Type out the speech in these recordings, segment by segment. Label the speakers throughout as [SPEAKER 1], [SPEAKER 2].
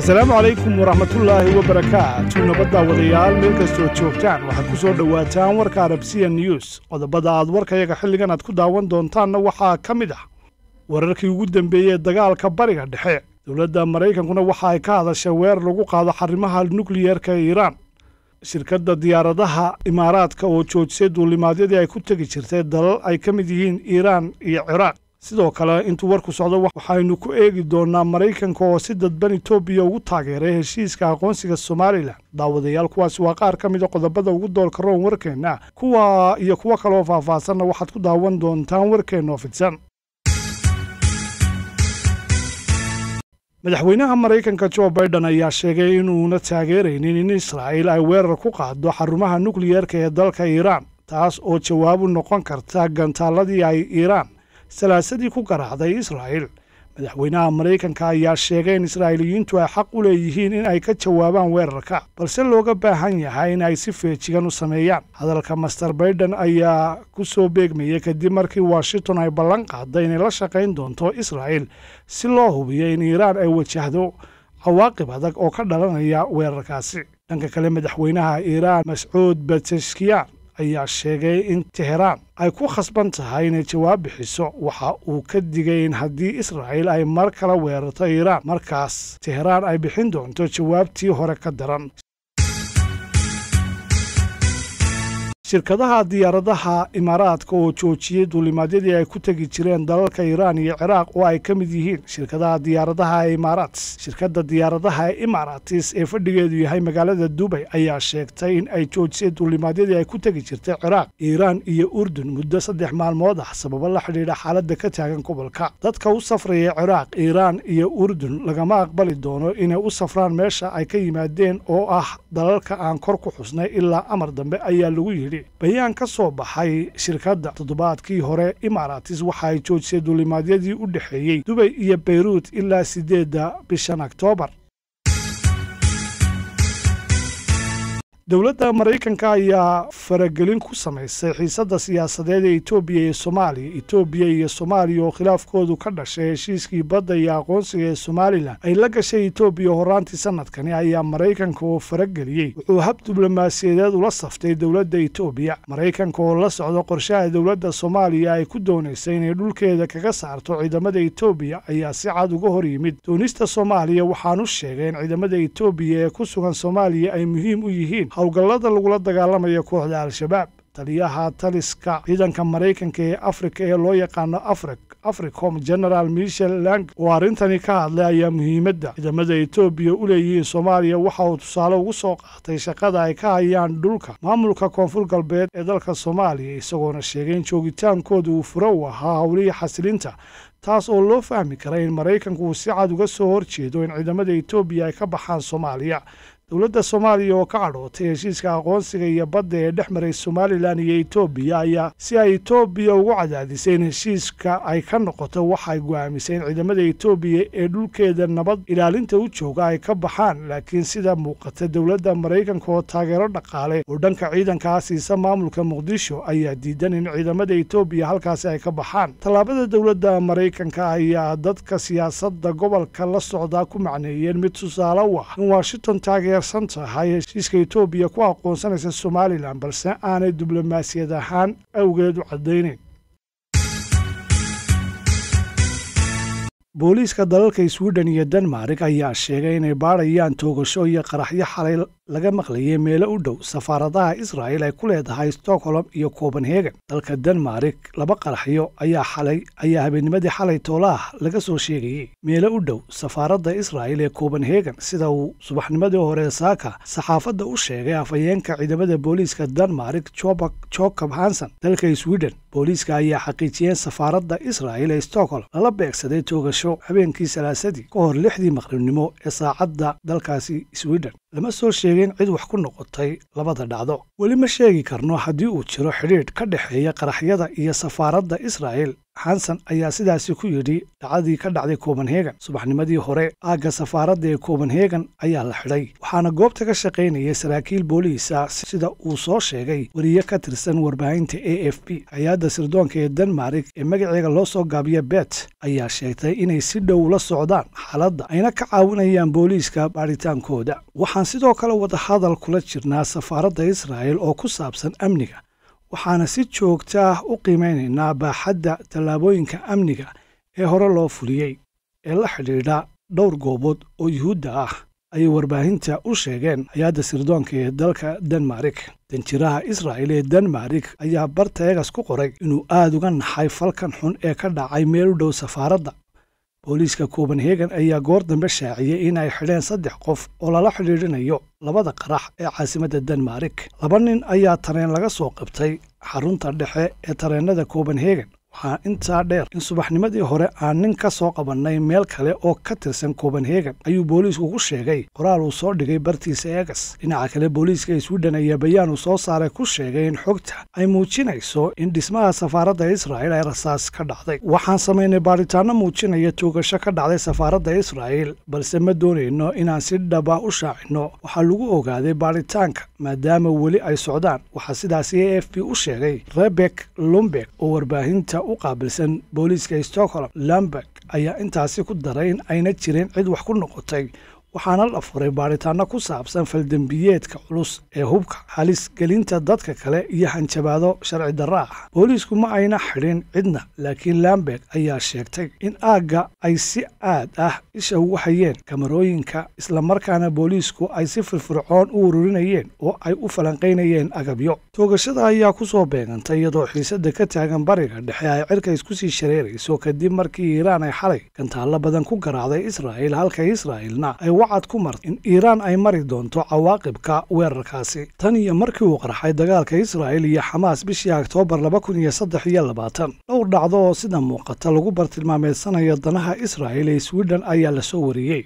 [SPEAKER 1] asalaamu calaykum waraxmatullaahi wabarakaatu nabadda wadayaal meel kastoo joogtaan waxaad ku soo dhowaataan warka arabsiya news qodobada aad warkayaga xilligan aad ku daawan doontaanna waxaa ka mid ah wararkii ugu dembeeyey dagaalka bariga dhexe dowladda maraykankuna waxa ay ka hadashay weerar lagu qaado xarimaha nukliyeerka ee iiraan shirkadda diyaaradaha imaaraadka oo joojisay duulimaadyadii ay ku tegi jirtay dalal ay ka mid yihiin iiraan iyo ciraaq sidoo kale intuu warku socdo waxaynu ku eegi doonaa maraykanka oo si dadban etoobiya ugu taageeray heshiiska aqoonsiga somalilan daawadayaal kuwaasi waa qaar ka mid a ah qodobada ugu doolka roon warkeenna kuwa iyo kuwo kaleoo faahfaahsanna waxaad ku daawan doontaan warkeenoo fidsan madaxweynaha maraykanka jo baiden ayaa sheegay inuuna taageeraynin in israa'iil ay weerar ku qaado xarumaha nukliyeerka ee dalka iiraan taas oo jawaabu noqon karta gantaaladii ay iiraan salaasadii ku garaacday israa'il madaxweynaha maraykanka ayaa sheegay in israa'iiliyiintu ay xaq u leeyihiin in ay ka jawaabaan weerarka balse looga baahan yahay in ay si feejigan u sameeyaan hadalka master baiden ayaa ku soo beegmayey kadib markii washington ay ballan qaaday inay la shaqayn doonto israa'il si loo hubiyo in iiraan ay wajahdo cawaaqib adag oo ka dhalanaya weerarkaasi dhanka kale madaxweynaha iiraan mascuud bateshkiyan ayaa sheegay in teheraan ay ku khasban tahay inay jawaab bixiso waxa uu ka digay in haddii israa'iil ay mar kala weerarto iiraan markaas teheraan ay bixin doonto jawaabtii hore ka daran shirkadaha diyaaradaha imaaraadka oo joojiyey duulimaadyadii ay ku tegi jireen dalalka iiraan iyo ciraaq oo ay ka mid yihiin shirkadaha diyaaradaha ee imaaraats shirkadda diyaaradaha ee imaaratis ee fadhigeedu yahay magaalada dubay ayaa sheegtay in ay joojisay duulimaadyadii ay ku tegi jirtay ciraaq iiraan iyo urdun muddo saddex maalmood ah sababo la xidhiidha xaaladda ka taagan gobolka dadka u safraya ciraaq iiraan iyo urdun lagama aqbali doono inay u safraan meesha ay ka yimaadeen oo ah dalalka aan kor ku xusnay ilaa amar dambe ayaa lagu yidhi bayaan ka soo baxay shirkadda toddobaadkii hore imaratis waxaay joojisay duulimaadyadii u dhexeeyey dubay iyo bayruut ilaa siddeedda bishan oktoobar dowladda maraykanka ayaa faragelin ku samaysay xiisadda siyaasadeed ee etoobiya iyo soomaaliya etoobiya iyo soomaaliya oo khilaafkoodu ka dhashay heshiiskii badda iyo aqoonsiga ee somalilan ay la gashay etoobiya horaantii sannadkani ayaa maraykanka oo farageliyey wuxuu hab diblomaasiyadeed ula saftay dowladda etoobiya maraykanka oo la socda qorshaha dowladda soomaaliya ay ku doonaysay inay dhulkeeda kaga saarto ciidamada etoobiya ayaa si cad uga hor yimid doonista soomaaliya waxaanu sheegay in ciidamada etoobiya ee ku sugan soomaaliya ay muhiim u yihiin howlgallada lagula dagaalamaya kooxda al-shabaab taliyaha taliska ciidanka maraykanka ee afrika ee loo yaqaano afric africom general michel lang oo arrintani ka hadlay ayaa muhiimadda ciidamada etoobiya u leeyihiin soomaaliya waxa uu tusaale ugu soo qaatay shaqada ay ka hayaan dhulka maamulka koonfur galbeed ee dalka soomaaliya isagoona sheegay in joogitaankooda uu furo u ahaa howlihii xasilinta taas oo loo fahmi kara in maraykanku uu si cad uga soo horjeedo in ciidamada etoobiya ay ka baxaan soomaaliya dowladda soomaaliya oo ka cadhootay heshiiska aqoonsiga iyo badda ee dhex maray somalilan iyo etoobiya ayaa si ay etoobiya ugu cadaadisay in heshiiska ay ka noqoto waxay go'aamisay in ciidamada etoobiya ee dhulkeeda nabad ilaalinta u jooga ay ka baxaan laakiin sida muuqata dowladda maraykanka oo taageero dhaqaale oo dhanka ciidankaa ah siisa maamulka muqdisho ayaa diidan in ciidamada etoobiya halkaasi ay ka baxaan tallaabada dowladda maraykanka ayaa dadka siyaasadda gobolka la socdaa ku macneeyeen mid tusaale u ah in washington taageer taageersan tahay heshiiska etoobiya ku aqoonsanaysa somalilan balse aanay diblomaasiyad ahaan awgeed u caddaynayn booliiska dalalka swiden iyo denmark ayaa sheegay inay baadhayaan toogasho iyo qaraxyo xalay laga maqlayay meelo u dhow safaaradaha israa'il ay ku leedahay stockholm iyo kopenhagen dalka denmarik laba qaraxyo ayaa xalay ayaa habeennimadii xalay toolaah laga soo sheegayey meelo u dhow safaaradda israa'il ee kopenhagen sida uu subaxnimadii hore saaka saxaafadda u sheegay afhayeenka ciidamada booliiska denmarik jobak jokob hanson dalka swiden booliiska ayaa xaqiijiyeen safaaradda israa'il ee stockholm lala beegsaday toogasho habeenkii salaasadii ka hor lixdii maqribnimo ee saacadda dalkaasi swiden lama soo sheegeen cid wax ku noqotay labada dhacdo weli ma sheegi karno haddii uu jiro xidhiidh ka dhexeeya qaraxyada iyo safaaradda israa'el xansan ayaa sidaasi ku yidhi dhacdadii ka dhacday kopenhagen subaxnimadii hore aagga safaaradda ee kopenhagen ayaa la xidhay waxaana goobta ka shaqaynaya saraakiil booliisa sida uu soo sheegay wariye ka tirsan warbaahinta a f b hay-adda sirdoonka ee denmark ee magaceega loo soo gaabiya bet ayaa sheegtay inay si dhow la socdaan xaaladda ayna ka caawinayaan booliiska baadhitaankooda waxaan sidoo kale wadahadal kula jirnaa safaaradda israa'el oo ku saabsan amniga waxaana si joogta ah u qiimaynaynaa baaxadda tallaabooyinka amniga ee hore loo fuliyey ee la xidhiidha dhowr goobood oo yuhuudda ah ayay warbaahinta u sheegeen hay-adda sirdoonka ee dalka denmarik danjiraha israa'iil ee denmarik ayaa barteegas ku qoray inuu aad uga naxay falkan xun ee ka dhacay meel u dhow safaaradda booliiska copenhagen ayaa goor dambe shaaciyey inay xidheen saddex qof oo lala xidhiidhinayo labada qarax ee caasimadda denmarik laba nin ayaa tareen laga soo qabtay xarunta dhexe ee tareennada copenhagen waxaa intaa dheer in subaxnimadii hore aan nin ka soo qabannay meel kale oo ka tirsan kopenhagen ayuu booliisku ku sheegay qoraal uu soo dhigay bartiisa eegas dhinaca kale booliiska swidhen ayaa bayaan uu soo saaray ku sheegay in xogta ay muujinayso in dhismaha safaaradda israa'il ay rasaas ka dhacday waxaan samaynay baadhitaanno muujinaya toogasho ka dhacday safaaradda israa'il balse ma doonayno inaan si dhaba ah u shaacinno waxaa lagu ogaaday baadhitaanka maadaama weli ay socdaan waxaa sidaasi a f b u sheegay rebek lumbeg oo warbaahinta heshiiska u qaabilsan booliiska stockholm lamberg ayaa intaasi ku daray in ayna jirin cid wax ku noqotay waxaana la furay baaritaano ku saabsan faldembiyeedka culus ee hubka halisgelinta dadka kale iyo hanjabaado sharci darra ah booliisku ma ayna xidhin cidna laakiin lamberg ayaa sheegtay in aagga ay si aad ah isha ugu hayeen kamarooyinka islamarkaana booliisku ay si firfircoon u ururinayeen oo ay u falanqaynayeen agabyo toogashada ayaa ku soo beegantay iyadoo xiisadda ka taagan bariga dhexe ay cirka isku sii shareerayso kadib markii iiraan ay xalay gantaallo badan ku garaacday israa'il halka israa'ilna waxaad ku martay in iiraan ay mari doonto cawaaqibka weerarkaasi tan iyo markii uu qarxay dagaalka israa'il iyo xamaas bishii oktoobar laba kun iyo saddex iyo labaatan dhowr dhacdo oo sida muuqata lagu bartilmaameedsanaya danaha israa'il ee swidhen ayaa la soo wariyey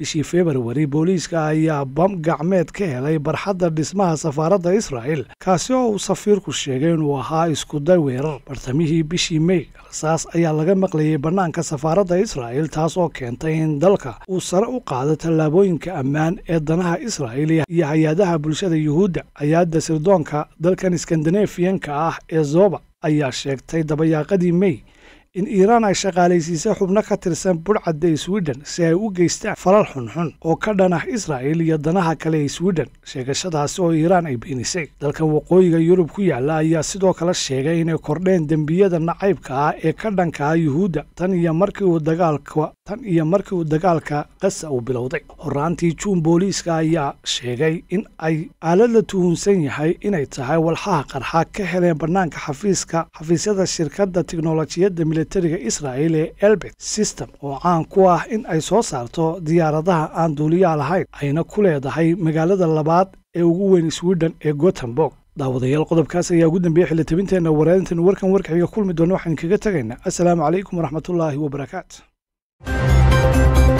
[SPEAKER 1] bishii februari booliiska ayaa bam gacmeed ka helay barxadda dhismaha safaaradda israa'el kaasi oo uu safiirku sheegay inuu ahaa iskuday weerar bartamihii bishii mey rasaas ayaa laga maqlayay bannaanka safaaradda israa'el taas oo keentay in dalka uu sare u qaado tallaabooyinka ammaan ee danaha israa'il iyo hay-adaha bulshada yuhuudda hay-adda sirdoonka dalkan iskandinefiyanka ah ee zoba ayaa sheegtay dabayaaqadii mey in iiraan ay shaqaalaysiisay xubno ka tirsan budhcadda ee si ay u geystaan falal xunxun oo ka dhan ah israa'il iyo danaha kale ee swiden sheegashadaasi oo iiraan ay beenisay dalkan waqooyiga yurub ku yaala ayaa sidoo kale sheegay inay kordheen dembiyada nacaybka ah ee ka dhanka ah yuhuudda tan iyo markii uu dagaalka tan iyo markii uu dagaalka qasa uu bilowday horaantii juun booliiska ayaa sheegay in ay aalad la tuhunsan yahay inay tahay walxaha qarxa ka heleen bannaanka xafiiska xafiisyada shirkadda tiknolojiyadda militariga israa'il ee elbet system oo caan ku ah in ay soo saarto diyaaradaha aan duuliyaa lahayn ayna ku leedahay magaalada labaad ee ugu weyn swiden ee gotemborg daawadayaal qodobkaas ayaa ugu dambeeyey xilli waraadintan warkan warka xiga kulmi doona waxaan kaga tegaynaa assalaamu calaykum waraxmatullaahi wabarakaatu